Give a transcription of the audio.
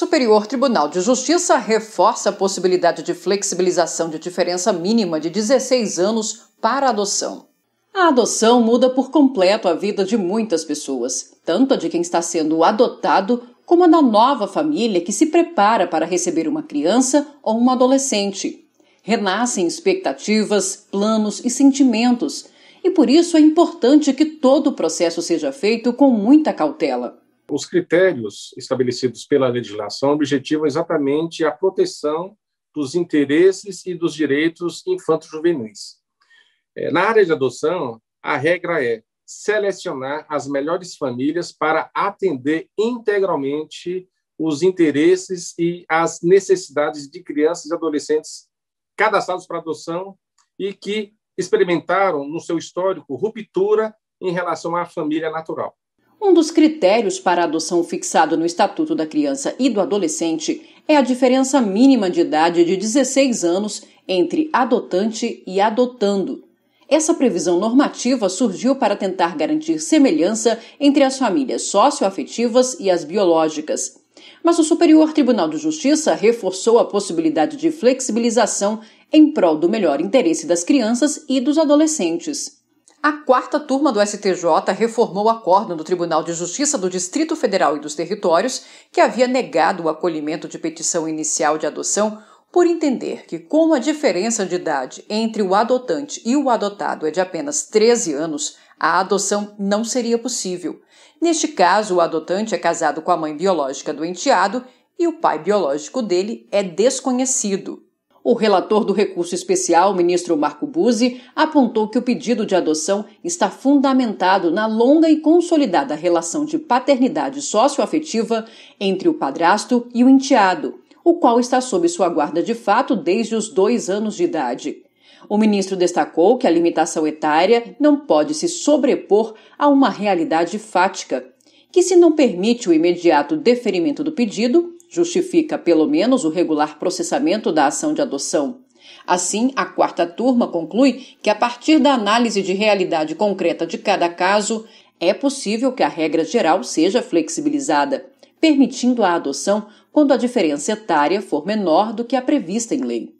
Superior Tribunal de Justiça reforça a possibilidade de flexibilização de diferença mínima de 16 anos para a adoção. A adoção muda por completo a vida de muitas pessoas, tanto a de quem está sendo adotado, como a da nova família que se prepara para receber uma criança ou um adolescente. Renascem expectativas, planos e sentimentos, e por isso é importante que todo o processo seja feito com muita cautela. Os critérios estabelecidos pela legislação objetivam exatamente a proteção dos interesses e dos direitos infantos juvenis é, Na área de adoção, a regra é selecionar as melhores famílias para atender integralmente os interesses e as necessidades de crianças e adolescentes cadastrados para adoção e que experimentaram no seu histórico ruptura em relação à família natural. Um dos critérios para a adoção fixado no Estatuto da Criança e do Adolescente é a diferença mínima de idade de 16 anos entre adotante e adotando. Essa previsão normativa surgiu para tentar garantir semelhança entre as famílias socioafetivas e as biológicas. Mas o Superior Tribunal de Justiça reforçou a possibilidade de flexibilização em prol do melhor interesse das crianças e dos adolescentes. A quarta turma do STJ reformou o acordo do Tribunal de Justiça do Distrito Federal e dos Territórios, que havia negado o acolhimento de petição inicial de adoção por entender que, como a diferença de idade entre o adotante e o adotado é de apenas 13 anos, a adoção não seria possível. Neste caso, o adotante é casado com a mãe biológica do enteado e o pai biológico dele é desconhecido. O relator do recurso especial, ministro Marco Buzzi, apontou que o pedido de adoção está fundamentado na longa e consolidada relação de paternidade socioafetiva entre o padrasto e o enteado, o qual está sob sua guarda de fato desde os dois anos de idade. O ministro destacou que a limitação etária não pode se sobrepor a uma realidade fática, que se não permite o imediato deferimento do pedido, Justifica, pelo menos, o regular processamento da ação de adoção. Assim, a quarta turma conclui que, a partir da análise de realidade concreta de cada caso, é possível que a regra geral seja flexibilizada, permitindo a adoção quando a diferença etária for menor do que a prevista em lei.